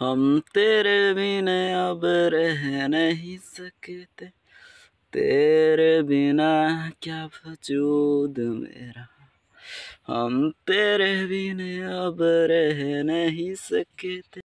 हम तेरे बिना अब रह नहीं सकते तेरे बिना क्या वजूद मेरा हम तेरे बिना अब रह नहीं सकते